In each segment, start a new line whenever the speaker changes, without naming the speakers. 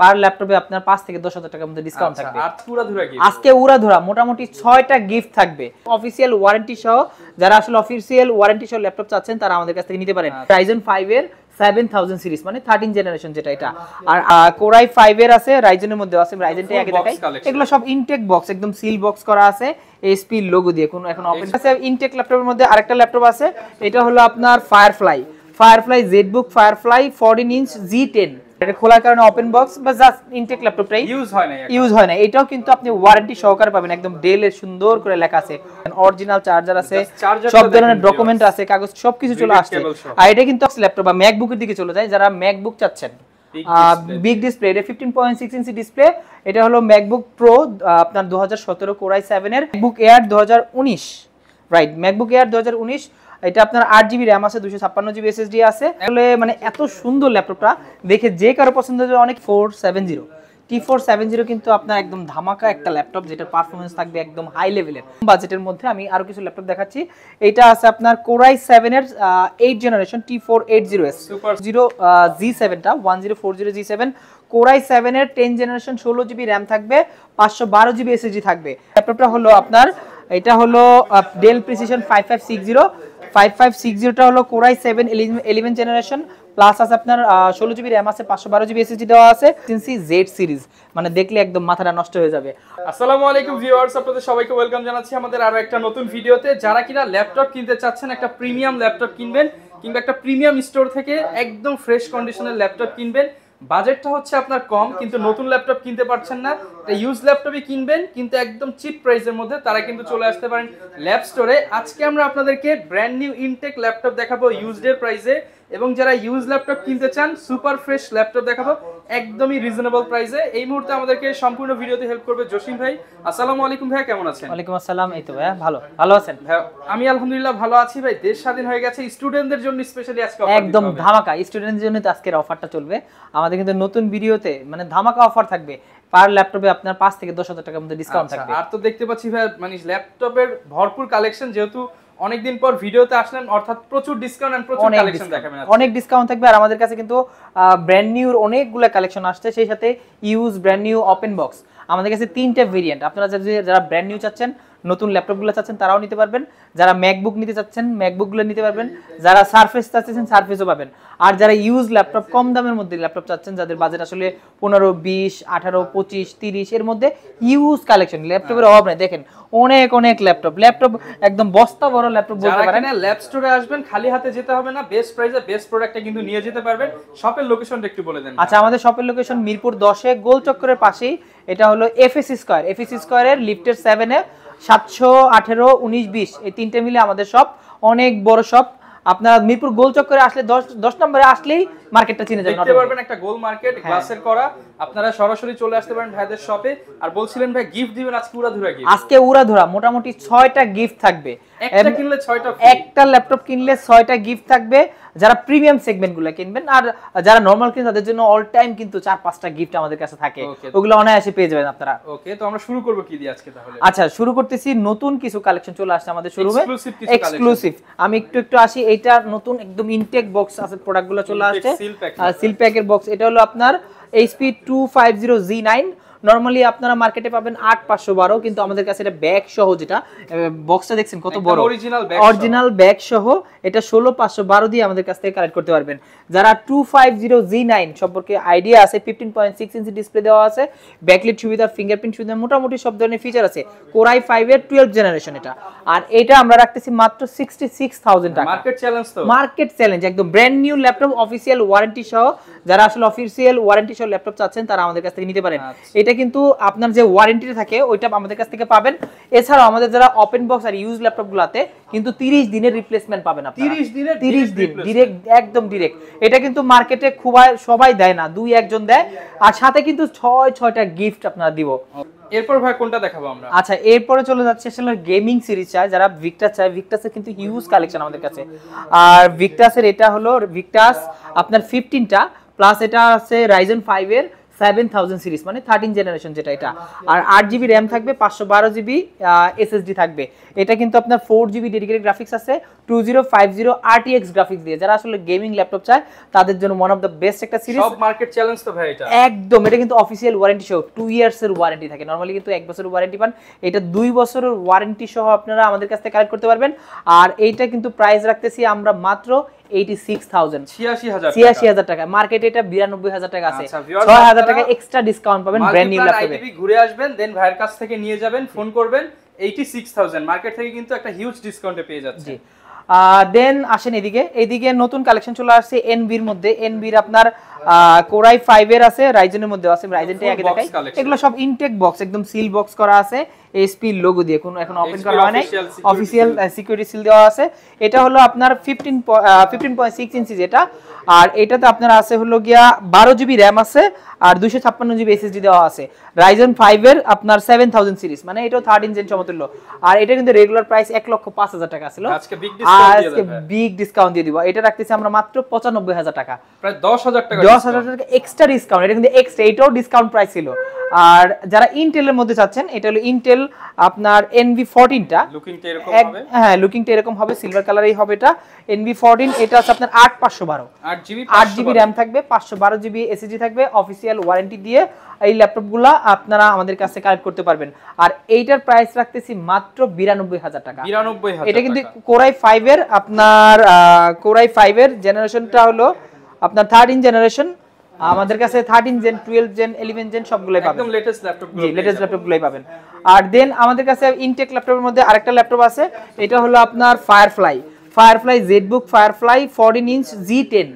পার ল্যাপটপে আপনার পাঁচ থেকে দশ হাজার টাকার মধ্যে ডিসকাউন্ট আচ্ছা, থাকবে আজকে উড়াধুরা মোটামুটি ছয়টা গিফট থাকবে অফিসিয়াল ওয়ারেন্টি সহ যারা আসলে অফিসিয়াল ওয়ারেন্টি সহ ল্যাপটপ চাচ্ছেন তারা আমাদের কাছ থেকে নিতে পারেন রাইজেন আচ্ছা। ফাইভ এর সেভেন থাউজেন্ড সিরিজ মানে থার্টিন জেনারেশন যেটা এটা আর কোরাই ফাইভ এর আছে রাইজেনের মধ্যে আছে রাইজেনটাই আগে দেখাই এগুলো সব ইনটেক বক্স একদম সিল বক্স করা আছে এসপি লোগো দিয়ে কোনো এখন ওপেন আছে ইনটেক ল্যাপটপের মধ্যে আরেকটা ল্যাপটপ আছে এটা হলো আপনার Firefly Firefly ZBook Firefly fourteen inch G ten খোলার কারণে ওপেন বক্স বা জাস্ট ইনটেক ল্যাপটপটাই ইউজ হয় না ইউজ হয় না এটাও কিন্তু আপনি ওয়ারেন্টি সহকারে পাবেন একদম ডেল এর সুন্দর করে লেখা আছে অরিজিনাল চার্জার আছে সব ধরনের ডকুমেন্ট আছে কাগজ সবকিছু চলে আসছে আর এটা কিন্তু ল্যাপটপ বা ম্যাকবুকের দিকে চলে যায় যারা ম্যাকবুক চাচ্ছেন বিগ ডিসপ্লে এটা ফিফটিন পয়েন্ট সিক্স ইঞ্চি ডিসপ্লে এটা হলো ম্যাকবুক প্রো আপনার দু হাজার সতেরো কোরাই সেভেন এর ম্যাকবুক এয়ার দু হাজার উনিশ রাইট ম্যাকবুক এয়ার দু হাজার উনিশ এটা আপনার আট জিবি র্যাম আছে দুশো ছাপ্পান্ন জিবি এসএসডি আছে আসলে মানে এত সুন্দর ল্যাপটপটা দেখে যে কারো পছন্দ হবে অনেক four seven zero T four seven zero কিন্তু আপনার একদম ধামাকা একটা ল্যাপটপ যেটার পারফরমেন্স থাকবে একদম হাই লেভেলের বাজেটের মধ্যে আমি আরও কিছু ল্যাপটপ দেখাচ্ছি এটা আছে আপনার কোরাই সেভেনের eight generation T four eight zero S zero G সেভেনটা one zero four zero G seven core i সেভেনের টেন জেনারেশন ষোলো জিবি র্যাম থাকবে পাঁচশো বারো জিবি এসএসজি থাকবে ল্যাপটপটা হলো আপনার এটা হলো Dell Precision five five six zero five five six Core i seven generation plus আছে আপনার ষোলো জিবি র্যাম আছে পাঁচশো বারো দেওয়া আছে জেড সিরিজ মানে দেখলে একদম মাথাটা নষ্ট হয়ে যাবে
সবাইকে ওয়েলকাম জানাচ্ছি আমাদের আরো একটা নতুন ভিডিওতে যারা কিনা ল্যাপটপ কিনতে চাচ্ছেন একটা প্রিমিয়াম ল্যাপটপ কিনবেন কিংবা একটা প্রিমিয়াম স্টোর থেকে একদম ফ্রেশ কন্ডিশনের ল্যাপটপ কিনবেন বাজেটটা হচ্ছে আপনার কম কিন্তু নতুন ল্যাপটপ কিনতে পারছেন না ইউজ ল্যাপটপই কিনবেন কিন্তু একদম চিপ প্রাইসের মধ্যে তারা কিন্তু চলে আসতে পারেন ল্যাপ স্টোরে আজকে আমরা আপনাদেরকে ব্র্যান্ড নিউ ইনটেক ল্যাপটপ দেখাবো ইউজডের প্রাইসে এবং যারা ইউজ ল্যাপটপ কিনতে চান সুপার ফ্রেশ ল্যাপটপ দেখাবো একদমই রিজনেবল প্রাইসে এই মুহূর্তে আমাদেরকে সম্পূর্ণ ভিডিওতে হেল্প করবে জসিম ভাই আসসালামু আলাইকুম ভাই কেমন আছেন ওয়ালাইকুম
আসসালাম এই তো ভাই ভালো ভালো আছেন আমি আলহামদুলিল্লাহ ভালো আছি ভাই দেশ স্বাধীন হয়ে গেছে স্টুডেন্টদের জন্য স্পেশালি আজকে একদম ধামাকা স্টুডেন্টদের জন্য আজকের অফারটা চলবে আমাদের কিন্তু নতুন ভিডিওতে মানে ধামাকা অফার থাকবে পার ল্যাপটপে আপনার 5 থেকে 10000 টাকার মধ্যে ডিসকাউন্ট আচ্ছা, থাকবে আর তো দেখতে পাচ্ছি ভাই মানে
ল্যাপটপের ভরপুর কালেকশন যেহেতু অনেকদিন পর ভিডিওতে আসলেন অর্থাৎ প্রচুর ডিসকাউন্ট এন্ড প্রচুর কালেকশন দেখাবেন অনেক
ডিসকাউন্ট থাকবে আর আমাদের কাছে কিন্তু ব্র্যান্ড নিউ অনেকগুলো কালেকশন আসছে সেই সাথে use brand new open box আমাদের কাছে তিনটা ভেরিয়েন্ট আপনারা যারা ব্র্যান্ড নিউ চাচ্ছেন নতুন ল্যাপটপগুলো চাচ্ছেন তারাও নিতে পারবেন যারা ম্যাকবুক নিতে চাচ্ছেন ম্যাকবুকগুলো নিতে পারবেন যারা সার্ফেস চাচ্ছেন সার্ফেসও পাবেন আর যারা ইউজ ল্যাপটপ কম দামের মধ্যে ল্যাপটপ চাচ্ছেন যাদের বাজেট আসলে পনেরো বিশ আঠারো পঁচিশ তিরিশ এর মধ্যে ইউজ কালেকশন ল্যাপটপের অভাব নেই দেখেন অনেক অনেক ল্যাপটপ ল্যাপটপ একদম বস্তা বড় ল্যাপটপ বলতে পারেন ল্যাপ
স্টোরে আসবেন খালি হাতে যেতে হবে না বেস্ট প্রাইসে বেস্ট প্রোডাক্টটা কিন্তু নিয়ে যেতে পারবেন শপের লোকেশনটা একটু বলে দেন
আচ্ছা আমাদের শপের লোকেশন মিরপুর দশে গোল চক্করের পাশেই এটা হলো এফএসি স্কোয়ার এফএসি স্কোয়ারের লিফটের সেভেনে সাতশো আঠেরো উনিশ বিশ এই তিনটে মিলে আমাদের সব অনেক বড় সব আপনারা মিরপুর গোল চক্করে আসলে দশ দশ নম্বরে আসলেই মার্কেটটা চিনে যাবেন দেখতে পারবেন
একটা গোল মার্কেট গ্লাসের হ্যাঁ। করা আপনারা সরাসরি চলে আসতে পারেন ভাইদের শপে আর বলছিলেন ভাই গিফট দিবেন আজকে উড়াধুরা গিফট আজকে
উড়াধুরা মোটামুটি 6টা গিফট থাকবে একটা কিনলে 6টা একটা ল্যাপটপ কিনলে 6টা গিফট থাকবে যারা প্রিমিয়াম সেগমেন্টগুলো কিনবেন আর যারা নরমাল কিনবেন তাদের জন্য অল টাইম কিন্তু 4 5টা গিফট আমাদের কাছে থাকে ওগুলো অনায়াসে পেয়ে যাবেন আপনারা ওকে তো আমরা শুরু করব কি দিয়ে আজকে তাহলে আচ্ছা শুরু করতেছি নতুন কিছু কালেকশন চলে আসছে আমাদের শোরুমে এক্সক্লুসিভ আমি একটু একটু আসি এটা নতুন একদম ইনটেক বক্স আছে প্রোডাক্টগুলো চলে আসছে সিল প্যাকের বক্স এটা হলো আপনার HP two five zero G nine normally আপনারা মার্কেটে পাবেন আট পাঁচশো বারো কিন্তু আমাদের কাছে এটা ব্যাগ সহ যেটা বক্সটা দেখছেন কত বড় অরিজিনাল অরিজিনাল ব্যাগ সহ এটা ষোলো পাঁচশো বারো দিয়ে আমাদের কাছ থেকে কালেক্ট করতে পারবেন যারা two five zero G nine সম্পর্কে আইডিয়া আছে ফিফটিন পয়েন্ট সিক্স ইঞ্চি ডিসপ্লে দেওয়া আছে ব্যাকলিট সুবিধা ফিঙ্গারপ্রিন্ট সুবিধা মোটামুটি সব ধরনের ফিচার আছে কোরাই ফাইভ এর টুয়েলভ জেনারেশন এটা আর এটা আমরা রাখতেছি মাত্র সিক্সটি সিক্স থাউজেন্ড টাকা মার্কেট চ্যালেঞ্জ তো মার্কেট চ্যালেঞ্জ একদম brand new laptop official warranty সহ যারা আসলে অফিসিয়াল ওয়ারেন্টি সহ ল্যাপটপ চাচ্ছেন তারা আমাদের কাছ থেকে নিতে পারেন আচ্ছা। এটা এটা কিন্তু আপনার যে ওয়ারেন্টিটা থাকে ওইটা আমাদের কাছ থেকে পাবেন এছাড়াও আমাদের যারা ওপেন বক্স আর ইউজ ল্যাপটপ গুলাতে কিন্তু 30 দিনের রিপ্লেসমেন্ট পাবেন আপনি 30 দিনের 30 দিন ডাইরেক্ট একদম ডাইরেক্ট এটা কিন্তু মার্কেটে খুব সবাই দেয় না দুই একজন দেয় আর সাথে কিন্তু ছয় ছয়টা গিফট আপনারা দিব এরপর ভাই কোনটা দেখাবো আমরা আচ্ছা এরপরে চলে যাচ্ছে আসলে গেমিং সিরিজ চায় যারা ভিক্টাস চায় ভিক্টাসের কিন্তু হিউজ কালেকশন আমাদের কাছে আর ভিক্টাসের এটা হলো ভিক্টাস আপনার 15টা প্লাস এটা আছে রাইজেন 5 এর সেভেন থাউজেন্ড সিরিজ মানে থার্টিন জেনারেশন যেটা এটা আর আট জিবি র্যাম থাকবে পাঁচশো বারো জিবি এসএসডি থাকবে এটা কিন্তু আপনার ফোর জিবি ডেডিকেটেড গ্রাফিক্স আছে two zero five zero RTX graphics দিয়ে যারা আসলে গেমিং ল্যাপটপ চায় তাদের জন্য ওয়ান অফ দ্য বেস্ট একটা সিরিজ
মার্কেট চ্যালেঞ্জ তো ভাই এটা
একদম এটা কিন্তু অফিসিয়াল ওয়ারেন্টি সহ টু এর ওয়ারেন্টি থাকে নর্মালি কিন্তু এক বছরের ওয়ারেন্টি পান এটা দুই বছরের ওয়ারেন্টি সহ আপনারা আমাদের কাছ থেকে কালেক্ট করতে পারবেন আর এইটা কিন্তু প্রাইস রাখতেছি আমরা মাত্র এক্সট্রা আচ্ছা, ডিসকাউন্ট পাবেন
ঘুরে আসবেন দেন ভাইয়ের কাছ থেকে নিয়ে যাবেন ফোন করবেন মার্কেট থেকে কিন্তু একটা হিউজ পেয়ে
দেন আসেন এদিকে এদিকে নতুন কালেকশন চলে আসছে এনবির মধ্যে এনবির আপনার কোরাই ফাইভ এর আছে রাইজেনের মধ্যে আছে রাইজেনটাই আগে দেখাই এগুলো সব ইনটেক বক্স একদম সিল বক্স করা আছে এসপি লোগো দিয়ে কোনো এখন ওপেন করা হয় নাই অফিসিয়াল সিকিউরিটি সিল দেওয়া আছে এটা হলো আপনার fifteen fifteen point six inch যেটা আর এটাতে আপনার আছে হলো গিয়া বারো জিবি র্যাম আছে আর দুশো ছাপ্পান্ন জিবি এসএসডি দেওয়া আছে রাইজন এর আপনার সেভেন থাউজেন্ড সিরিজ মানে এটাও থার্ড ইঞ্জিন সমতুল্য আর এটা কিন্তু রেগুলার প্রাইস এক লক্ষ পাঁচ হাজার টাকা ছিল আজকে বিগ ডিসকাউন্ট দিয়ে দিব এটা রাখতেছি আমরা মাত্র পঁচানব্বই হাজার টাকা প্রায় দশ হাজার টাকা দশ হাজার টাকা এক্সট্রা ডিসকাউন্ট এটা কিন্তু এক্সট্রা এটাও ডিসকাউন্ট প্রাইস ছিল আর যারা ইন্টেলের মধ্যে চাচ্ছেন এটা হলো ইন্টেল আপনার এনভি ফোরটিনটা হ্যাঁ লুকিংটা এরকম হবে সিলভার কালারই হবে এটা এনভি ফোরটিন এটা আছে আপনার আট পাঁচশো বারো আট জিবি র্যাম থাকবে পাঁচশো বারো জিবি এসএসডি থাকবে অফিসিয়াল ওয়ারেন্টি দিয়ে এই ল্যাপটপগুলো আপনারা আমাদের কাছে কালেক্ট করতে পারবেন আর এইটার প্রাইস রাখতেছি মাত্র বিরানব্বই হাজার টাকা
বিরানব্বই এটা কিন্তু
কোরাই ফাইভের আপনার কোরাই ফাইভের জেনারেশনটা হলো আপনার থার্ড ইন জেনারেশন আমাদের কাছে third in gen twelve gen eleven gen সবগুলোই পাবেন একদম লেটেস্ট ল্যাপটপ জি লেটেস্ট ল্যাপটপগুলোই পাবেন আর দেন আমাদের কাছে ইনটেক ল্যাপটপের মধ্যে আরেকটা ল্যাপটপ আছে এটা হলো আপনার Firefly Firefly ZBook Firefly fourteen inch G ten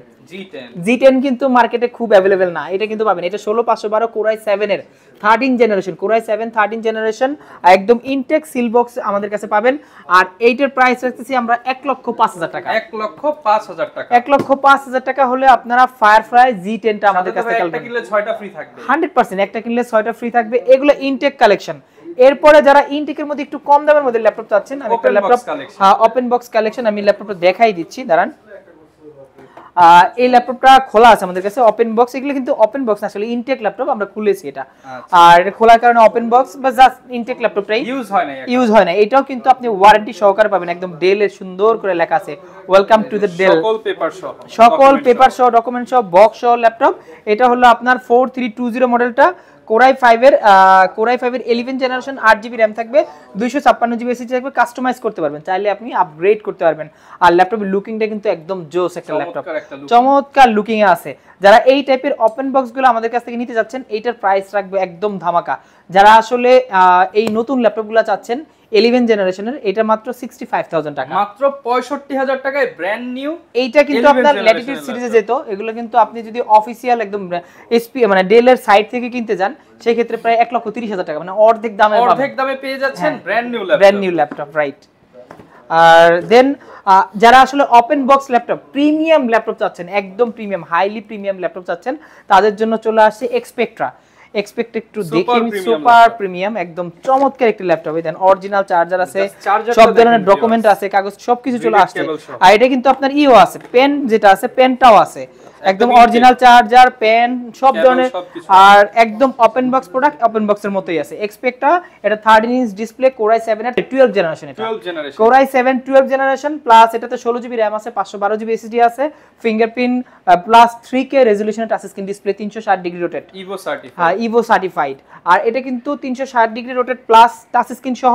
G10 কিন্তু মার্কেটে খুব अवेलेबल না এটা কিন্তু পাবেন এটা 16 512 কোরাই 7 এর 13 জেনারেশন কোরাই 7 13 জেনারেশন একদম ইনটেক সিল বক্স আমাদের কাছে পাবেন আর এইটার প্রাইস রাখতেছি আমরা 1 লক্ষ 5000 টাকা
1 লক্ষ 5000 টাকা
1 লক্ষ 5000 টাকা হলে আপনারা ফায়ারফ্লাই G10 টা আমাদের কাছে কালেক্ট একটা
কিনলে 6টা ফ্রি থাকবে
100% একটা কিনলে 6টা ফ্রি থাকবে এগুলো ইনটেক কালেকশন এরপরে যারা ইনটেকের মধ্যে একটু কম দামের মধ্যে ল্যাপটপ চাচ্ছেন হ্যাঁ, আমি একটা ল্যাপটপ ওপেন বক্স কালেকশন আমি ল্যাপটপটা দেখাই দিচ্ছি দাঁড়ান এই ল্যাপটপটা খোলা আছে আমাদের কাছে ওপেন বক্স এগুলো কিন্তু ওপেন বক্স আসলে ইনটেক ল্যাপটপ আমরা খুলেছি এটা
আচ্ছা। আর
এটা খোলার কারণে ওপেন বক্স বা জাস্ট ইনটেক ল্যাপটপটাই ইউজ হয় না ইউজ হয় না এটাও কিন্তু আপনি ওয়ারেন্টি সহকারে পাবেন একদম ডেল এর সুন্দর করে লেখা আছে ওয়েলকাম টু দ্য ডেল সকল পেপার সহ সকল পেপার সহ ডকুমেন্ট সহ বক্স সহ ল্যাপটপ এটা হলো আপনার 4320 মডেলটা কোরাই ফাইভের কোরাই ফাইভের ইলেভেন জেনারেশন আট জিবি র্যাম থাকবে দুইশো ছাপ্পান্ন জিবি এসি থাকবে কাস্টমাইজ করতে পারবেন চাইলে আপনি আপগ্রেড করতে পারবেন আর ল্যাপটপের লুকিংটা কিন্তু একদম জোস একটা ল্যাপটপ চমৎকার লুকিংয়ে আছে যারা এই টাইপের ওপেন বক্সগুলো আমাদের কাছ থেকে নিতে যাচ্ছেন এইটার প্রাইস রাখবে একদম ধামাকা যারা আসলে এই নতুন ল্যাপটপগুলো চাচ্ছেন ইলেভেন জেনারেশনের এটা মাত্র সিক্সটি ফাইভ থাউজেন্ড টাকা মাত্র পঁয়ষট্টি হাজার টাকায় ব্র্যান্ড নিউ এইটা কিন্তু আপনার ল্যাটিটিউড সিরিজে যেত এগুলো কিন্তু আপনি যদি অফিসিয়াল একদম এসপি মানে ডেলের সাইড থেকে কিনতে যান সেই ক্ষেত্রে প্রায় এক লক্ষ তিরিশ হাজার টাকা মানে অর্ধেক দামে অর্ধেক
দামে পেয়ে যাচ্ছেন brand new
brand new laptop right আর দেন যারা আসলে open box laptop premium laptop চাচ্ছেন একদম প্রিমিয়াম হাইলি প্রিমিয়াম ল্যাপটপ চাচ্ছেন তাদের জন্য চলে আসছে এক্সপেক্ট্রা এক্সপেক্টেড টু দেখি সুপার প্রিমিয়াম একদম চমৎকার একটি ল্যাপটপ দেন অরিজিনাল চার্জার আছে সব ধরনের ডকুমেন্ট আছে কাগজ সবকিছু চলে আসছে আর এটা কিন্তু আপনার ইও আছে পেন যেটা আছে পেনটাও আছে একদম অরিজিনাল চার্জার পেন সব ধরনের আর একদম ওপেন বক্স প্রোডাক্ট ওপেন বক্সের মতোই আছে এক্সপেক্টা এটা 13 ইঞ্চ ডিসপ্লে কোরাই 7 এর 12 জেনারেশন এটা 12 জেনারেশন কোরাই 7 12 জেনারেশন প্লাস এটাতে 16 জিবি র‍্যাম আছে 512 জিবি এসএসডি আছে ফিঙ্গারপ্রিন্ট প্লাস 3K রেজোলিউশনের touch screen display 360 degree rotate Evo certified হ্যাঁ ইভো সার্টিফাইড আর এটা কিন্তু 360 degree rotate plus touch screen সহ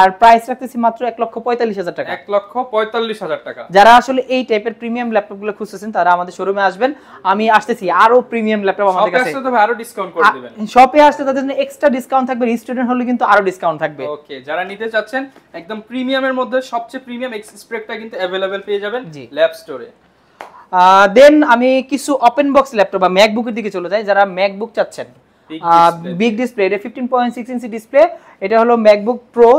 আর প্রাইস রাখতেছি মাত্র এক লক্ষ পঁয়তাল্লিশ হাজার টাকা এক লক্ষ
পঁয়তাল্লিশ হাজার টাকা যারা
আসলে এই টাইপের প্রিমিয়াম ল্যাপটপ গুলো খুঁজতেছেন তারা আমাদের শোরুমে আসবেন আমি আসতেছি আরো প্রিমিয়াম ল্যাপটপ আমাদের কাছে
আরো ডিসকাউন্ট করে দিবেন
শপে আসতে তাদের জন্য এক্সট্রা ডিসকাউন্ট থাকবে স্টুডেন্ট হলে কিন্তু আরো ডিসকাউন্ট থাকবে ওকে
যারা নিতে চাচ্ছেন একদম প্রিমিয়ামের মধ্যে সবচেয়ে প্রিমিয়াম এক্সপ্রেকটা কিন্তু অ্যাভেলেবেল পেয়ে যাবেন জি ল্যাব স্টোরে
দেন আমি কিছু ওপেন বক্স ল্যাপটপ বা ম্যাকবুকের দিকে চলে যাই যারা ম্যাকবুক চাচ্ছেন বিগ ডিসপ্লে এটা ফিফটিন পয়েন্ট সিক্স ইঞ্চি ডিসপ্লে এটা হলো ম্যাকবুক প্রো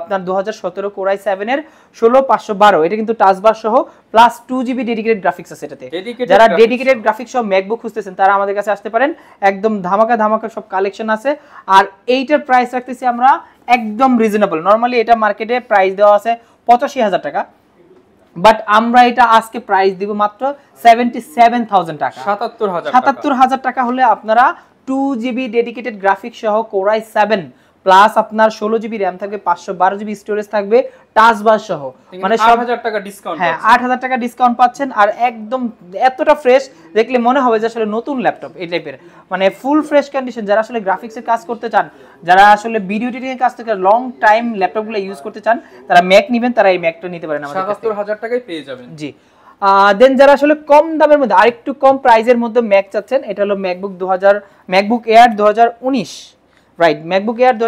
আপনার দু হাজার সতেরো কোরাই সেভেনের ষোলো পাঁচশো বারো এটা কিন্তু টাচবার সহ plus two GB dedicated graphics আছে এটাতে যারা ডেডিকেটেড গ্রাফিক্স সহ ম্যাকবুক খুঁজতেছেন তারা আমাদের কাছে আসতে পারেন একদম ধামাকা ধামাকা সব কালেকশন আছে আর এইটার প্রাইস রাখতেছি আমরা একদম রিজনেবল নর্মালি এটা মার্কেটে প্রাইস দেওয়া আছে পঁচাশি হাজার টাকা বাট আমরা এটা আজকে প্রাইস দিব মাত্র সেভেন্টি সেভেন থাউজেন্ড টাকা সাতাত্তর হাজার সাতাত্তর হাজার টাকা হলে আপনারা টু জিবি ডেডিকেটেড গ্রাফিক্স সহ কোরাই সেভেন প্লাস আপনার ষোলো জিবি র্যাম থাকবে পাঁচশো বারো জিবি স্টোরেজ থাকবে টাচবার সহ মানে সব হাজার টাকা ডিসকাউন্ট হ্যাঁ আট হাজার টাকা ডিসকাউন্ট হ্যাঁ, পাচ্ছেন আর একদম এতটা ফ্রেশ দেখলে মনে হবে যে আসলে নতুন ল্যাপটপ এই টাইপের মানে ফুল ফ্রেশ কন্ডিশন যারা আসলে গ্রাফিক্সের কাজ করতে চান যারা আসলে ভিডিও এডিটিংয়ের কাজ থেকে লং টাইম ল্যাপটপগুলো ইউজ করতে চান তারা ম্যাক নেবেন তারা এই ম্যাকটা নিতে পারেন আমাদের
হাজার টাকায় পেয়ে যাবেন জি
দেন যারা আসলে কম দামের মধ্যে আর একটু কম প্রাইজের মধ্যে ম্যাক চাচ্ছেন এটা হলো ম্যাকবুক দু ম্যাকবুক এয়ার দু রাইট ম্যাকবুক এয়ার দু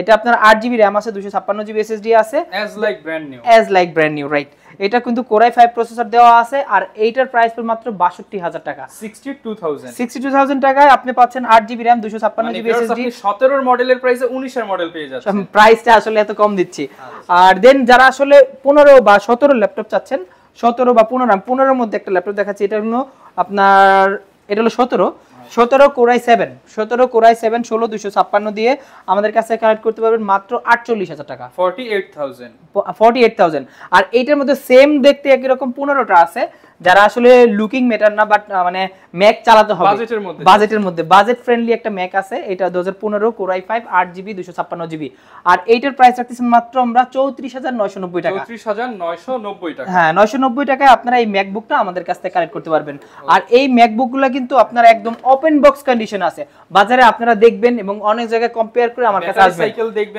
এটা আপনার আট জিবি র্যাম আছে দুশো ছাপ্পান্ন জিবি এসএসডি আছে as like brand new like brand new right এটা কিন্তু কোরাই ফাইভ প্রসেসর দেওয়া আছে আর এইটার প্রাইস পড়বে মাত্র বাষট্টি হাজার টাকা sixty two thousand sixty two thousand টাকায় আপনি পাচ্ছেন আট জিবি র্যাম দুশো ছাপ্পান্ন জিবি মানে এসএসডি সতেরোর মডেলের প্রাইসে উনিশের মডেল পেয়ে যাচ্ছে প্রাইসটা আসলে এত কম দিচ্ছি আচ্ছা। আর দেন যারা আসলে পনেরো বা সতেরো ল্যাপটপ চাচ্ছেন সতেরো বা পনেরো পনেরোর মধ্যে একটা ল্যাপটপ দেখাচ্ছি এটা হলো আপনার এটা হলো সতেরো সতেরো কোরাই সেভেন সতেরো কোরাই সেভেন ষোলো দুশো ছাপ্পান্ন দিয়ে আমাদের কাছে কালেক্ট করতে পারবেন মাত্র আটচল্লিশ হাজার টাকা forty eight thousand forty eight thousand আর এইটার মধ্যে সেম দেখতে একই রকম পনেরোটা আছে যারা আসলে লুকিং ম্যাটার না বাট মানে ম্যাক চালাতে হবে বাজেটের মধ্যে বাজেটের মধ্যে বাজেট ফ্রেন্ডলি একটা ম্যাক আছে এটা 2015 কোরাই i5 8 জিবি 256 জিবি আর এইটার প্রাইস রাখতেছি মাত্র আমরা 34990 টাকা
34990 টাকা হ্যাঁ
990 টাকায় আপনারা এই ম্যাকবুকটা আমাদের কাছ থেকে কালেক্ট করতে পারবেন আর এই ম্যাকবুকগুলো কিন্তু আপনারা একদম ওপেন বক্স কন্ডিশন আছে বাজারে আপনারা দেখবেন এবং অনেক জায়গায় কম্পেয়ার করে আমার কাছে আসবেন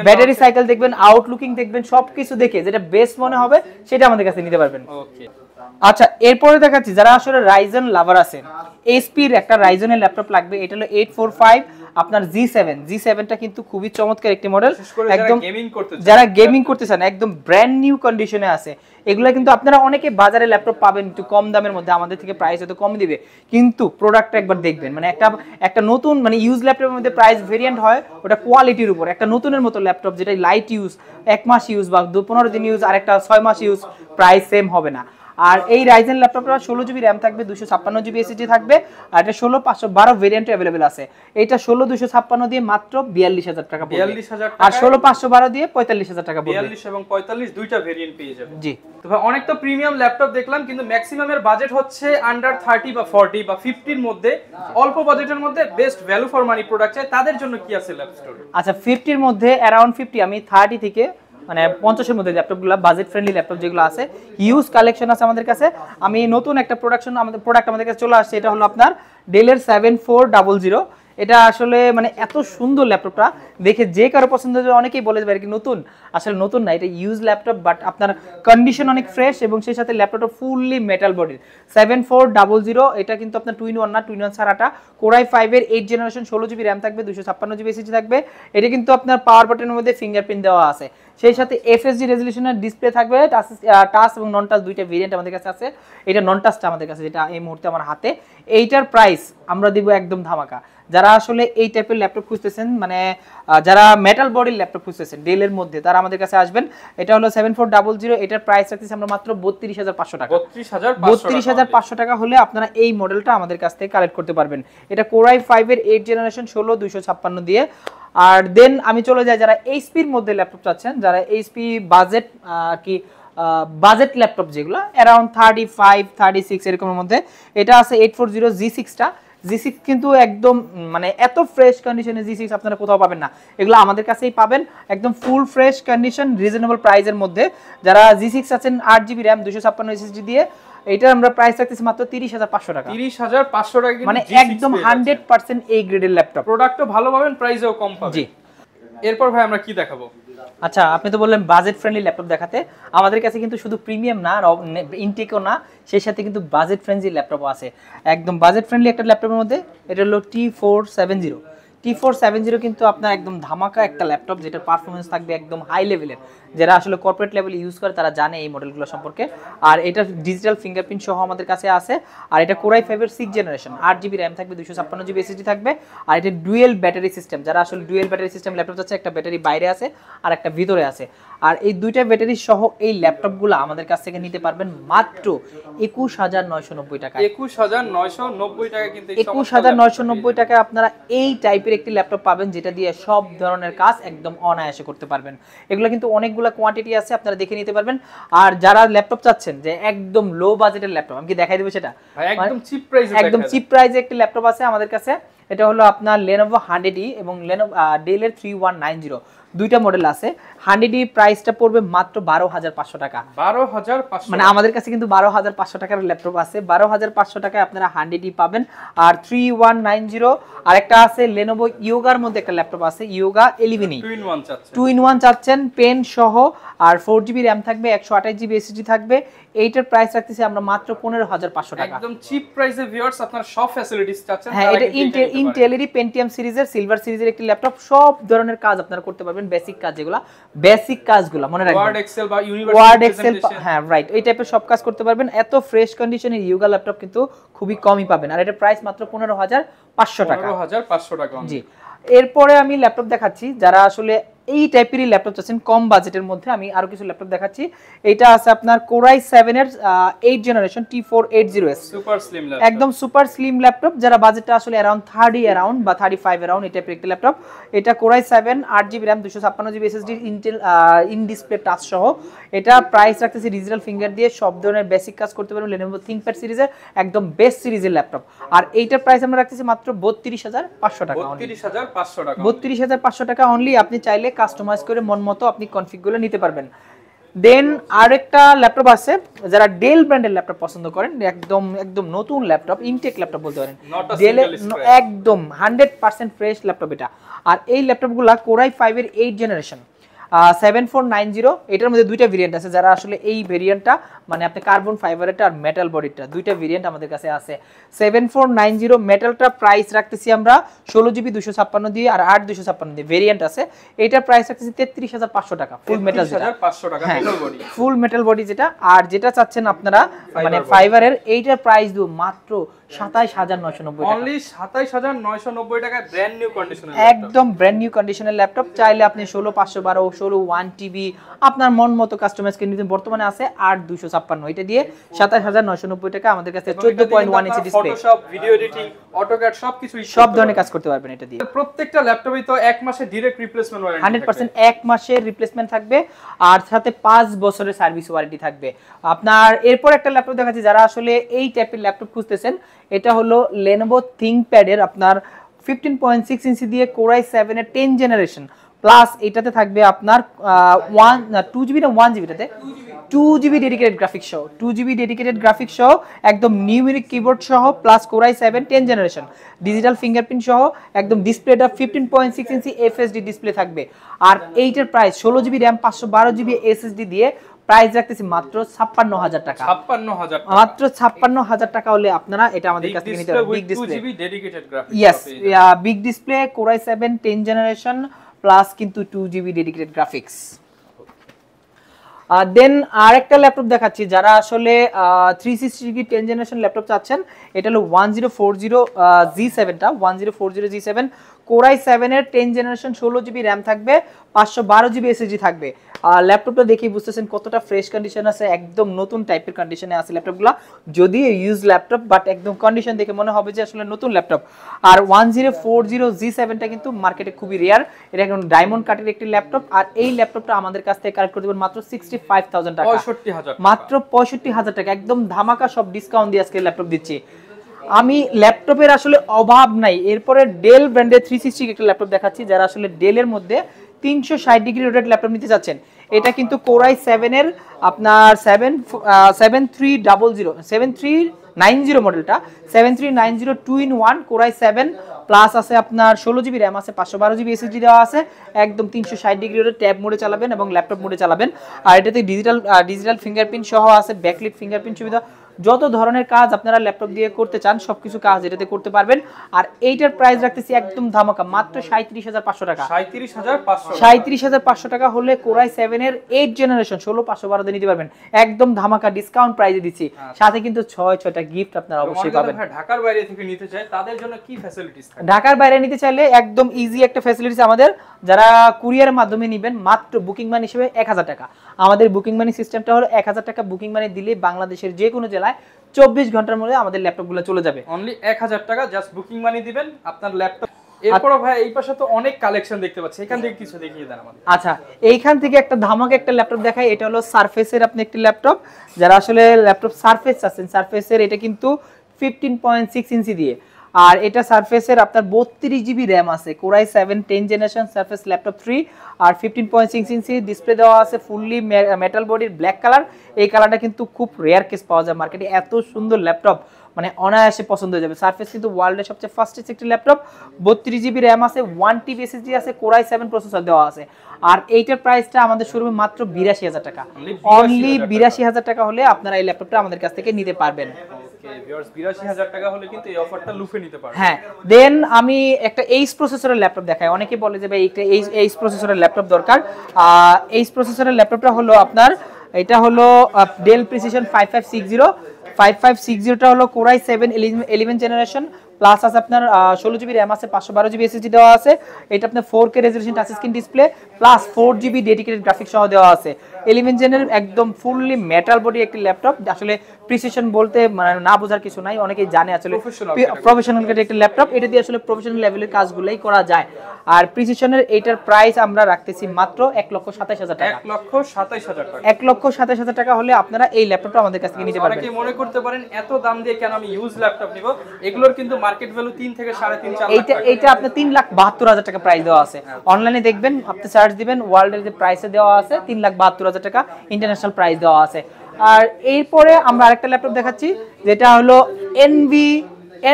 ব্যাটারি সাইকেল দেখবেন আউটলুকিং দেখবেন সবকিছু দেখে যেটা বেস্ট মনে হবে সেটা আমাদের কাছে নিতে পারবেন ওকে আচ্ছা এরপরে দেখাচ্ছি যারা আসলে রাইজেন লাভার আছেন এসপির একটা রাইজেনের ল্যাপটপ লাগবে এটা হলো এইট ফোর ফাইভ আপনার জি সেভেন জি সেভেনটা কিন্তু খুবই চমৎকার একটি মডেল একদম যারা গেমিং করতে চান একদম ব্র্যান্ড নিউ কন্ডিশনে আছে এগুলো কিন্তু আপনারা অনেকে বাজারে ল্যাপটপ পাবেন একটু কম দামের মধ্যে আমাদের থেকে প্রাইস হয়তো কম দিবে কিন্তু প্রোডাক্টটা একবার দেখবেন মানে একটা একটা নতুন মানে ইউজ ল্যাপটপের মধ্যে প্রাইস ভেরিয়েন্ট হয় ওটা কোয়ালিটির উপর একটা নতুনের মতো ল্যাপটপ যেটা লাইট ইউজ এক মাস ইউজ বা দু পনেরো দিন ইউজ আর একটা ছয় মাস ইউজ প্রাইস সেম হবে না আর এই রাইজেন ল্যাপটপটা ষোলো জিবি র্যাম থাকবে দুশো ছাপ্পান্ন জিবি এসএসডি থাকবে আর এটা ষোলো পাঁচশো বারো ভেরিয়েন্ট অ্যাভেলেবেল আছে এটা ষোলো দুশো ছাপ্পান্ন দিয়ে মাত্র বিয়াল্লিশ হাজার টাকা বিয়াল্লিশ হাজার আর ষোলো পাঁচশো বারো দিয়ে পঁয়তাল্লিশ হাজার টাকা বিয়াল্লিশ
এবং পঁয়তাল্লিশ দুইটা ভেরিয়েন্ট পেয়ে যাবে জি তো অনেক তো প্রিমিয়াম ল্যাপটপ দেখলাম কিন্তু ম্যাক্সিমাম এর বাজেট হচ্ছে আন্ডার থার্টি বা ফর্টি বা ফিফটির মধ্যে অল্প বাজেটের মধ্যে best value for money product চাই তাদের জন্য কি আছে ল্যাপটপ
আচ্ছা ফিফটির মধ্যে অ্যারাউন্ড ফিফটি আমি থার্টি থেকে মানে পঞ্চাশের মধ্যে ল্যাপটপগুলো বাজেট ফ্রেন্ডলি ল্যাপটপ যেগুলো আছে হিউজ কালেকশন আছে আমাদের কাছে আমি নতুন একটা প্রোডাকশন আমাদের প্রোডাক্ট আমাদের কাছে চলে আসছে এটা হলো আপনার ডেলের সেভেন ফোর ডাবল জিরো এটা আসলে মানে এত সুন্দর ল্যাপটপটা দেখে যে কারো পছন্দ হবে অনেকেই বলে যাবে আর কি নতুন আসলে নতুন না এটা ইউজ ল্যাপটপ বাট আপনার কন্ডিশন অনেক ফ্রেশ এবং সেই সাথে ল্যাপটপটা ফুললি মেটাল বডির সেভেন ফোর ডাবল জিরো এটা কিন্তু আপনার টুইন ওয়ান না টুইন ওয়ান সারাটা কোরাই ফাইভের এইট জেনারেশন ষোলো জিবি র্যাম থাকবে দুশো ছাপ্পান্ন জিবি এসএসি থাকবে এটা কিন্তু আপনার পাওয়ার বাটনের মধ্যে ফিঙ্গারপ্রিন্ট দেওয়া আছে সেই সাথে এফএসডি রেজলিউশনের ডিসপ্লে থাকবে টাচ এবং নন টাচ দুইটা ভেরিয়েন্ট আমাদের কাছে আছে এটা নন টাচটা আমাদের কাছে যেটা এই মুহূর্তে আমার হাতে এইটার প্রাইস আমরা দিব একদম ধামাকা যারা আসলে এই টাইপের ল্যাপটপ খুঁজতেছেন মানে যারা মেটাল বডির ল্যাপটপ খুঁজতেছেন ডেলের মধ্যে তারা আমাদের কাছে আসবেন এটা হলো সেভেন ফোর ডাবল জিরো এটার প্রাইস রাখতেছি আমরা মাত্র বত্রিশ হাজার পাঁচশো টাকা বত্রিশ হাজার পাঁচশো টাকা হলে আপনারা এই মডেলটা আমাদের কাছ থেকে কালেক্ট করতে পারবেন এটা কোরাই ফাইভের এইট জেনারেশন ষোলো দুইশো ছাপ্পান্ন দিয়ে আর দেন আমি চলে যাই যারা এইচপির মধ্যে ল্যাপটপ চাচ্ছেন যারা এইচপি বাজেট আর কি বাজেট ল্যাপটপ যেগুলো around thirty five thirty six এরকমের মধ্যে এটা আছে এইট ফোর জিরো জি সিক্সটা জি সিক্স কিন্তু একদম মানে এত ফ্রেশ কন্ডিশনে জি সিক্স আপনারা কোথাও পাবেন না এগুলো আমাদের কাছেই পাবেন একদম ফুল ফ্রেশ কন্ডিশন রিজনেবল প্রাইসের মধ্যে যারা জি সিক্স আছেন আট জিবি র্যাম দুশো ছাপ্পান্ন এসএসডি দিয়ে এটা আমরা প্রাইস রাখতেছি মাত্র 30500 টাকা 30500 টাকা মানে একদম 100% এই গ্রেডের ল্যাপটপ প্রোডাক্টও ভালো পাবেন প্রাইসেও কম পাবেন জি এরপর ভাই আমরা কি দেখাবো আচ্ছা আপনি তো বললেন বাজেট ফ্রেন্ডলি ল্যাপটপ দেখাতে আমাদের কাছে কিন্তু শুধু প্রিমিয়াম না ইনটেকও না সেই সাথে কিন্তু বাজেট ফ্রেন্ডলি ল্যাপটপও আছে একদম বাজেট ফ্রেন্ডলি একটা ল্যাপটপের মধ্যে এটা হলো T four seven zero T four seven zero কিন্তু আপনার একদম ধামাকা একটা ল্যাপটপ যেটার পারফরমেন্স থাকবে একদম হাই লেভেলের যারা আসলে কর্পোরেট লেভেল ইউজ করে তারা জানে এই মডেলগুলো সম্পর্কে আর এটা ডিজিটাল ফিঙ্গারপ্রিন্ট সহ আমাদের কাছে আছে আর এটা কোরাই ফাইভের সিক্স জেনারেশন আট জিবি র্যাম থাকবে দুশো ছাপ্পান্ন জিবি এসএসডি থাকবে আর এটা ডুয়েল ব্যাটারি সিস্টেম যারা আসলে ডুয়েল ব্যাটারি সিস্টেম ল্যাপটপ আছে একটা ব্যাটারি বাইরে আছে আর একটা ভিতরে আছে আর এই দুইটা ব্যাটারি সহ এই ল্যাপটপগুলো আমাদের কাছ থেকে নিতে পারবেন মাত্র একুশ হাজার নয়শো নব্বই টাকা একুশ
হাজার নয়শো নব্বই টাকা কিন্তু একুশ হাজার নয়শো
নব্বই টাকায় আপনারা এই টাইপের একটি ল্যাপটপ পাবেন যেটা দিয়ে সব ধরনের কাজ একদম অনায়াসে করতে পারবেন এগুলো কিন্তু অনেকগুলো কোয়ান্টিটি আছে আপনারা দেখে নিতে পারবেন আর যারা ল্যাপটপ চাচ্ছেন যে একদম লো বাজেটের ল্যাপটপ আমি কি দেখাই দেবো সেটা একদম চিপ প্রাইস একদম চিপ প্রাইসে একটি ল্যাপটপ আছে আমাদের কাছে এটা হলো আপনার লেনোভো হান্ড্রেড ই এবং লেনোভো ডেলের থ্রি ওয়ান নাইন জিরো দুইটা মডেল আছে হান্ড্রেডই প্রাইসটা পড়বে মাত্র বারো হাজার পাঁচশো টাকা বারো হাজার মানে আমাদের কাছে কিন্তু বারো হাজার পাঁচশো টাকার ল্যাপটপ আছে বারো হাজার পাঁচশো টাকায় আপনারা হান্ড্রেডই পাবেন আর থ্রি ওয়ান নাইন জিরো আর একটা আছে লেনোভো ইয়োগার মধ্যে একটা ল্যাপটপ আছে ইয়োগা এলিভিনি টু ইন ওয়ান চাচ্ছেন পেন সহ আর ফোর জিবি র্যাম থাকবে একশো আঠাশ জিবি এসএসডি থাকবে এইটার প্রাইস রাখতেছি আমরা মাত্র পনেরো হাজার পাঁচশো টাকা
একদম চিপ প্রাইসে ভিউয়ার্স আপনার সব ফ্যাসিলিটিস চাচ্ছেন হ্যাঁ এটা ইন্টেল
ইন্টেলেরই পেন্টিয়াম সিরিজের সিলভার সিরিজের একটি ল্যাপটপ সব ধরনের কাজ আপনারা করতে পারবেন বেসিক কাজ যেগুলো বেসিক কাজগুলো মনে রাখবেন ওয়ার্ড
এক্সেল বা ইউনিভার্সিটি ওয়ার্ড এক্সেল
হ্যাঁ রাইট এই টাইপের সব কাজ করতে পারবেন এত ফ্রেশ কন্ডিশনের ইউগা ল্যাপটপ কিন্তু খুবই কমই পাবেন আর এটা প্রাইস মাত্র 15500 টাকা
15500 টাকা জি
এরপরে আমি ল্যাপটপ দেখাচ্ছি যারা আসলে এই টাইপেরই ল্যাপটপ চাচ্ছেন কম বাজেটের মধ্যে আমি আরও কিছু ল্যাপটপ দেখাচ্ছি এটা আছে আপনার কোরাই সেভেনের eight generation T four eight zero S
super slim একদম
সুপার স্লিম ল্যাপটপ যারা বাজেটটা আসলে অ্যারাউন্ড থার্টি অ্যারাউন্ড বা থার্টি ফাইভ অ্যারাউন্ড এই টাইপের একটি ল্যাপটপ এটা কোরাই সেভেন আট জিবি র্যাম দুশো ছাপ্পান্ন GB SSD Intel in display touch সহ এটা প্রাইস রাখতেছি ডিজিটাল ফিঙ্গার দিয়ে সব ধরনের বেসিক কাজ করতে পারবেন লেনোভো থিঙ্কপ্যাড সিরিজের একদম বেস্ট সিরিজের ল্যাপটপ আর এইটার প্রাইস আমরা রাখতেছি মাত্র বত্রিশ হাজার পাঁচশো টাকা বত্রিশ
হাজার পাঁচশো টাকা বত্রিশ
হাজার পাঁচশো টাকা অনলি আপনি চাইলে কাস্টমাইজ করে মন মতো আপনি কনফিগুলো নিতে পারবেন দেন আরেকটা ল্যাপটপ আছে যারা ডেল ব্র্যান্ডের ল্যাপটপ পছন্দ করেন একদম একদম নতুন ল্যাপটপ ইনটেক ল্যাপটপ বলতে পারেন একদম হান্ড্রেড পার্সেন্ট ফ্রেশ ল্যাপটপ এটা আর এই ল্যাপটপগুলো কোরাই ফাইভের eight generation seven four nine zero এটার মধ্যে দুইটা ভেরিয়েন্ট আছে যারা আসলে এই ভেরিয়েন্টটা মানে আপনি কার্বন ফাইবারেরটা আর মেটাল বডিটা দুইটা ভেরিয়েন্ট আমাদের কাছে আছে সেভেন ফোর নাইন জিরো মেটালটা প্রাইস রাখতেছি আমরা ষোলো জিবি দুশো ছাপ্পান্ন দিয়ে আর আট দুশো ছাপ্পান্ন দিয়ে ভেরিয়েন্ট আছে এটার প্রাইস রাখতেছি তেত্রিশ হাজার পাঁচশো টাকা ফুল মেটাল পাঁচশো টাকা হ্যাঁ ফুল মেটাল বডি যেটা আর যেটা চাচ্ছেন আপনারা মানে ফাইবারের এইটার প্রাইস দেবো মাত্র সাতাশ হাজার সব
ধরনের
কাজ করতে পারবেন এটা দিয়ে প্রত্যেকটা ল্যাপটপই তো এক মাসে মাসের থাকবে আর সাথে পাঁচ বছরের সার্ভিস ওয়ারেন্টি থাকবে আপনার এরপর একটা ল্যাপটপ দেখাচ্ছি যারা আসলে এই টাইপের ল্যাপটপ খুঁজতেছেন এটা হলো লেনোভো থিঙ্কপ্যাডের আপনার ফিফটিন পয়েন্ট সিক্স ইঞ্চি দিয়ে কোরাই সেভেনের টেন জেনারেশন প্লাস এটাতে থাকবে আপনার ওয়ান টু জিবি না ওয়ান জিবিটাতে টু জিবি ডেডিকেটেড গ্রাফিক্স সহ টু জিবি ডেডিকেটেড গ্রাফিক সহ একদম নিউমেরিক কিবোর্ড সহ plus core i seven ten generation digital fingerprint সহ একদম ডিসপ্লেটা ফিফটিন পয়েন্ট সিক্স ইঞ্চি এফএসডি ডিসপ্লে থাকবে আর এইটার প্রাইস ষোলো জিবি র্যাম পাঁচশো বারো জিবি এসএসডি দিয়ে প্রাইস রাখতেছি মাত্র ছাপ্পান্ন হাজার টাকা ছাপ্পান্ন
হাজার মাত্র
ছাপ্পান্ন হাজার টাকা হলে আপনারা এটা আমাদের কাছ থেকে নিতে পারেন big display big display core i seven ten generation plus কিন্তু two GB dedicated graphics then আর একটা ল্যাপটপ দেখাচ্ছি যারা আসলে three sixty degree ten generation laptop চাচ্ছেন এটা হলো one zero four zero G সেভেনটা one zero four zero G seven core i সেভেনের টেন জেনারেশন ষোলো জিবি র্যাম থাকবে পাঁচশো বারো জিবি এসএসজি থাকবে আর ল্যাপটপটা দেখেই বুঝতেছেন কতটা ফ্রেশ কন্ডিশন আছে একদম নতুন টাইপের কন্ডিশনে আছে ল্যাপটপগুলো যদি ইউজ ল্যাপটপ বাট একদম কন্ডিশন দেখে মনে হবে যে আসলে নতুন ল্যাপটপ আর one zero four zero G সেভেনটা কিন্তু মার্কেটে খুবই রেয়ার এটা একদম ডায়মন্ড কাটের একটি ল্যাপটপ আর এই ল্যাপটপটা আমাদের কাছ থেকে কালেক্ট করে দেবেন মাত্র সিক্সটি ফাইভ থাউজেন্ড টাকা মাত্র পঁয়ষট্টি হাজার টাকা একদম ধামাকা সব ডিসকাউন্ট দিয়ে আজকে ল্যাপটপ দিচ্ছি আমি ল্যাপটপের আসলে অভাব নাই এরপরে ডেল ব্র্যান্ডের থ্রি সিক্সটি একটা ল্যাপটপ দেখাচ্ছি যারা আসলে ডেলের মধ্যে তিনশো ষাট ডিগ্রি রোটেড ল্যাপটপ নিতে চাচ্ছেন এটা কিন্তু কোরাই সেভেনের আপনার seven seven three double zero seven three nine zero মডেলটা seven three nine zero two in one core i seven plus আছে আপনার ষোলো জিবি র্যাম আছে পাঁচশো বারো জিবি এসএসডি দেওয়া আছে একদম তিনশো ষাট ডিগ্রি ওটা ট্যাব মোডে চালাবেন এবং ল্যাপটপ মোডে চালাবেন আর এটাতে ডিজিটাল ডিজিটাল ফিঙ্গারপ্রিন্ট সহ আছে ব্যাকলিট ফিঙ্গারপ্রিন্ট সুবিধা যত ধরনের কাজ আপনারা ল্যাপটপ দিয়ে করতে চান সবকিছু কাজ এটাতে করতে পারবেন আর এইটার প্রাইস রাখতেছি একদম ধামাকা মাত্র সাঁত্রিশ হাজার পাঁচশো টাকা সাঁত্রিশ হাজার পাঁচশো টাকা হলে কোরআ সেভেন এর এইট জেনারেশন ষোলো পাঁচশো বারোতে নিতে পারবেন একদম ধামাকা ডিসকাউন্ট প্রাইজে দিচ্ছি হ্যাঁ। সাথে কিন্তু ছয় ছয়টা গিফট আপনারা অবশ্যই পাবেন
ঢাকার বাইরে থেকে নিতে চাই তাদের জন্য কি ফ্যাসিলিটিস ঢাকার বাইরে
নিতে চাইলে একদম ইজি একটা ফ্যাসিলিটিস আমাদের যারা কুরিয়ারের মাধ্যমে নেবেন মাত্র বুকিং মানি হিসেবে এক হাজার টাকা আমাদের বুকিং মানি সিস্টেমটা হলো এক হাজার টাকা বুকিং মানি দিলে বাংলাদেশের যে কোনো জেলায় চব্বিশ ঘন্টার মধ্যে আমাদের ল্যাপটপগুলো চলে যাবে
অনলি এক হাজার টাকা জাস্ট বুকিং মানি দিবেন আপনার ল্যাপটপ আচ্ছা। এই পাশে তো অনেক কালেকশন দেখতে পাচ্ছি এখান থেকে কিছু দেখিয়ে
আচ্ছা এইখান থেকে একটা একটা ল্যাপটপ দেখাই এটা আপনি ল্যাপটপ যারা আসলে ল্যাপটপ সারফেস চাচ্ছেন সারফেসের এটা কিন্তু ফিফটিন পয়েন্ট সিক্স ইঞ্চি দিয়ে আর এটা সার্ফেসের আপনার বত্রিশ জিবি র্যাম আছে core i seven ten generation Surface laptop three আর ফিফটিন পয়েন্ট সিক্স ইঞ্চি ডিসপ্লে দেওয়া আছে ফুললি মেটাল বডির ব্ল্যাক কালার এই কালারটা কিন্তু খুব রেয়ার কেস পাওয়া যায় মার্কেটে এত সুন্দর ল্যাপটপ মানে অনায়াসে পছন্দ হয়ে যাবে সার্ফেস কিন্তু ওয়ার্ল্ডের সবচেয়ে ফাস্টেস্ট একটি ল্যাপটপ বত্রিশ জিবি র্যাম আছে ওয়ান টিবি এসএসডি আছে কোরাই সেভেন প্রসেসর দেওয়া আছে আর এইটার প্রাইসটা আমাদের শুরু মাত্র বিরাশি হাজার টাকা অনলি বিরাশি হাজার টাকা হলে আপনারা এই ল্যাপটপটা আমাদের কাছ থেকে নিতে পারবেন
ওকে হ্যাঁ,
আমি একটা এইচ প্রসেসরের ল্যাপটপ দেখাই অনেকে বলে যে ভাই একটা এইচ প্রসেসরের ল্যাপটপ দরকার এইচ প্রসেসরের ল্যাপটপটা হলো আপনার এটা হলো ডেল প্রিসিশন 5560 5560টা হলো কোরাই 7 11 জেনারেশন প্লাস আছে আপনার ষোলো জিবি র্যাম আছে পাঁচশো বারো জিবি এসএসডি দেওয়া আছে এটা আপনার four K resolution touch screen display plus four GB dedicated graphics সহ দেওয়া আছে ইলেভেন জেনের একদম ফুললি মেটাল বডি একটি ল্যাপটপ আসলে প্রিসিশন বলতে মানে না বোঝার কিছু নাই অনেকেই জানে আসলে প্রফেশনাল একটি ল্যাপটপ এটা দিয়ে আসলে প্রফেশনাল লেভেলের কাজগুলোই করা যায় আর প্রিসিশনের এটার প্রাইস আমরা রাখতেছি মাত্র এক লক্ষ সাতাইশ হাজার টাকা এক লক্ষ সাতাইশ হাজার টাকা এক লক্ষ সাতাইশ হাজার টাকা হলে আপনারা এই ল্যাপটপটা আমাদের কাছ থেকে নিতে আচ্ছা, পারবেন
মনে করতে পারেন এত দাম দিয়ে কেন আমি ইউজ ল্যাপটপ নিব এগুলোর কিন্তু মার্কেট ভ্যালু 3 থেকে 3.5 এটা এটা
3 লাখ 72 হাজার টাকা প্রাইস দেওয়া আছে অনলাইনে হ্যাঁ। দেখবেন আপনি সার্চ দিবেন ওয়ার্ল্ডের যে প্রাইসে দেওয়া আছে 3 লাখ 72 হাজার টাকা ইন্টারন্যাশনাল প্রাইস দেওয়া আছে আর এরপরে আমরা আরেকটা ল্যাপটপ দেখাচ্ছি যেটা হলো এনভি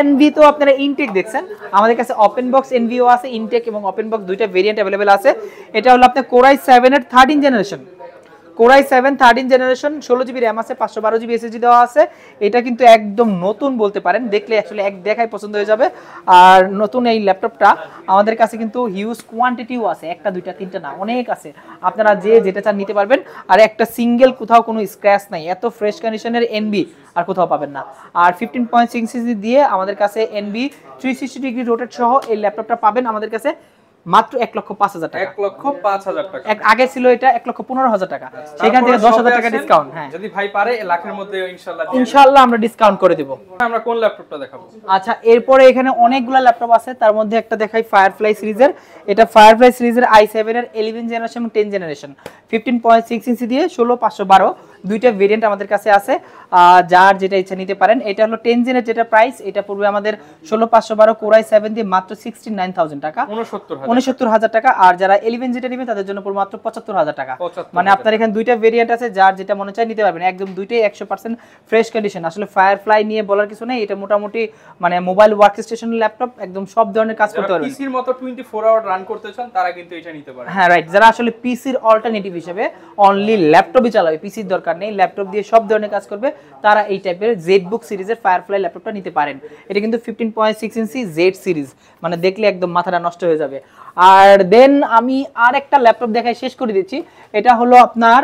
এনভি তো আপনারা ইনটেক দেখছেন আমাদের কাছে ওপেন বক্স এনভিও আছে ইনটেক এবং ওপেন বক্স দুইটা ভেরিয়েন্ট অ্যাভেলেবেল আছে এটা হলো আপনার কোরাই সেভেন এর thirteen generation core i seven thirteen generation ষোলো জিবি র্যাম আছে পাঁচশো বারো জিবি এসএসডি দেওয়া আছে এটা কিন্তু একদম নতুন বলতে পারেন দেখলে অ্যাকচুয়ালি এক দেখায় পছন্দ হয়ে যাবে আর নতুন এই ল্যাপটপটা আমাদের কাছে কিন্তু হিউজ কোয়ান্টিটিও আছে একটা দুইটা তিনটা না অনেক আছে আপনারা যে যেটা চান নিতে পারবেন আর একটা সিঙ্গেল কোথাও কোনো স্ক্র্যাচ নাই এত ফ্রেশ কন্ডিশনের এনবি আর কোথাও পাবেন না আর ফিফটিন পয়েন্ট সিক্স দিয়ে আমাদের কাছে এনবি থ্রি সিক্সটি ডিগ্রি রোটেড সহ এই ল্যাপটপটা পাবেন আমাদের কাছে মাত্র এক লক্ষ পাঁচ হাজার টাকা এক
লক্ষ পাঁচ হাজার
টাকা আগে ছিল এটা এক লক্ষ পনেরো হাজার টাকা আচ্ছা, সেখান থেকে দশ হাজার টাকা ডিসকাউন্ট হ্যাঁ
যদি ভাই পারে লাখের মধ্যে ইনশাল্লাহ
ইনশাল্লাহ আমরা ডিসকাউন্ট করে দিব
আমরা কোন ল্যাপটপটা দেখাবো
আচ্ছা এরপরে এখানে অনেকগুলো ল্যাপটপ আছে তার মধ্যে একটা দেখাই ফায়ারফ্লাই সিরিজের এটা ফায়ারফ্লাই সিরিজের আই সেভেন এর eleven generation ten generation fifteen point six ইঞ্চি দিয়ে ষোলো পাঁচশো বারো দুইটা ভেরিয়েন্ট আমাদের কাছে আছে যার যেটা ইচ্ছা নিতে পারেন এটা হলো টেন জেনের যেটা প্রাইস এটা পূর্বে আমাদের ষোলো পাঁচশো বারো কোরাই সেভেন দিয়ে মাত্র সিক্সটি নাইন থাউজেন্ড টাকা উনসত্তর হাজার টাকা আর যারা ইলেভেন যেটা নেবেন তাদের জন্য পড়বে মাত্র পঁচাত্তর হাজার টাকা মানে আপনার এখানে দুইটা ভেরিয়েন্ট আছে যার যেটা মনে চায় নিতে পারবেন একদম দুইটাই একশো পার্সেন্ট ফ্রেশ কন্ডিশন আসলে ফায়ার ফ্লাই নিয়ে বলার কিছু নেই এটা মোটামুটি মানে মোবাইল ওয়ার্ক স্টেশন ল্যাপটপ একদম সব ধরনের কাজ করতে পারবে পিসির মতো টোয়েন্টি
ফোর আওয়ার রান করতে চান তারা কিন্তু এটা নিতে পারে হ্যাঁ
রাইট যারা আসলে পিসির অল্টারনেটিভ হিসেবে অনলি ল্যাপটপই চালাবে পিসির দরকার দরকার নেই ল্যাপটপ দিয়ে সব ধরনের কাজ করবে তারা এই টাইপের জেড বুক সিরিজের ফায়ারফ্লাই ল্যাপটপটা নিতে পারেন এটা কিন্তু ফিফটিন পয়েন্ট সিক্স ইঞ্চি জেড সিরিজ মানে দেখলে একদম মাথাটা নষ্ট হয়ে যাবে আর দেন আমি আর একটা ল্যাপটপ দেখায় শেষ করে দিচ্ছি এটা হলো আপনার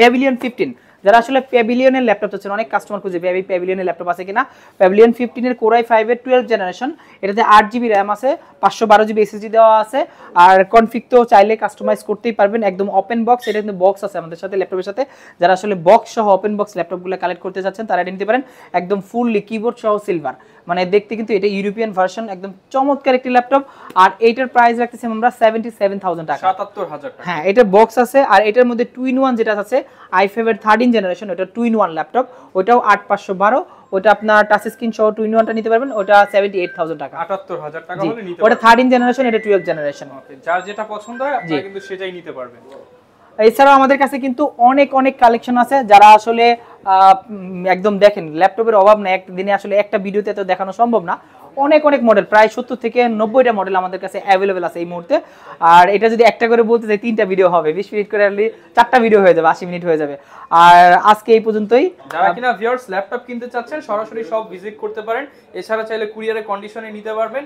প্যাভিলিয়ন ফিফটিন যারা আসলে প্যাভিলিয়নের ল্যাপটপ চাচ্ছেন অনেক কাস্টমার খুঁজে পেয়ে প্যাভিলিয়নের ল্যাপটপ আছে কিনা প্যাভিলিয়ন ফিফটিনের কোরাই ফাইভের টুয়েলভ জেনারেশন এটাতে আট জিবি র্যাম আছে পাঁচশো বারো জিবি এসএসডি দেওয়া আছে আর কনফিক তো চাইলে কাস্টমাইজ করতেই পারবেন একদম ওপেন বক্স এটা কিন্তু বক্স আছে আমাদের সাথে ল্যাপটপের সাথে যারা আসলে বক্স সহ ওপেন বক্স ল্যাপটপগুলো কালেক্ট করতে চাচ্ছেন তারা নিতে পারেন একদম ফুললি কিবোর্ড সহ সিলভার মানে দেখতে কিন্তু এটা ইউরোপিয়ান ভার্সন একদম চমৎকার একটি ল্যাপটপ আর এটার প্রাইস রাখতেছি আমরা সেভেন্টি সেভেন থাউজেন্ড টাকা সাতাত্তর হাজার হ্যাঁ এটা বক্স আছে আর এটার মধ্যে টু ইন ওয়ান যেটা আছে আই ফেভের থার্টিন জেনারেশন ওটা টু ইন ওয়ান ল্যাপটপ ওটাও আট পাঁচশো বারো ওটা আপনার টাচ স্ক্রিন সহ টু ইন ওয়ানটা নিতে পারবেন ওটা সেভেন্টি এইট থাউজেন্ড টাকা আটাত্তর হাজার টাকা ওটা থার্টিন জেনারেশন এটা টুয়েলভ জেনারেশন
যার যেটা পছন্দ হয় আপনি কিন্তু সেটাই নিতে পারবেন
এছাড়াও আমাদের কাছে কিন্তু অনেক অনেক কালেকশন আছে যারা আসলে একদম দেখেন ল্যাপটপের অভাব নেই একদিনে আসলে একটা ভিডিওতে তো দেখানো সম্ভব না অনেক অনেক মডেল প্রায় সত্তর থেকে নব্বইটা মডেল আমাদের কাছে অ্যাভেলেবেল আছে এই মুহূর্তে আর এটা যদি একটা করে বলতে চাই তিনটা ভিডিও হবে বিশ মিনিট করে আনলি চারটা ভিডিও হয়ে যাবে আশি মিনিট হয়ে যাবে আর আজকে এই পর্যন্তই যারা
কিনা ভিওর্স ল্যাপটপ কিনতে চাচ্ছেন সরাসরি সব ভিজিট করতে পারেন এছাড়া চাইলে কুরিয়ারের কন্ডিশনে নিতে পারবেন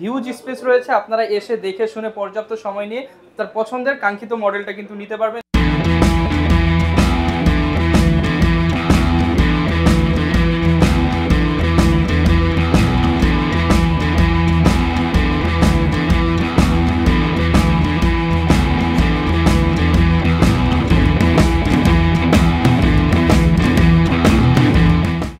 হিউজ স্পেস রয়েছে আপনারা এসে দেখে শুনে পর্যাপ্ত সময় নিয়ে তার পছন্দের কাঙ্ক্ষিত মডেলটা কিন্তু নিতে পারবেন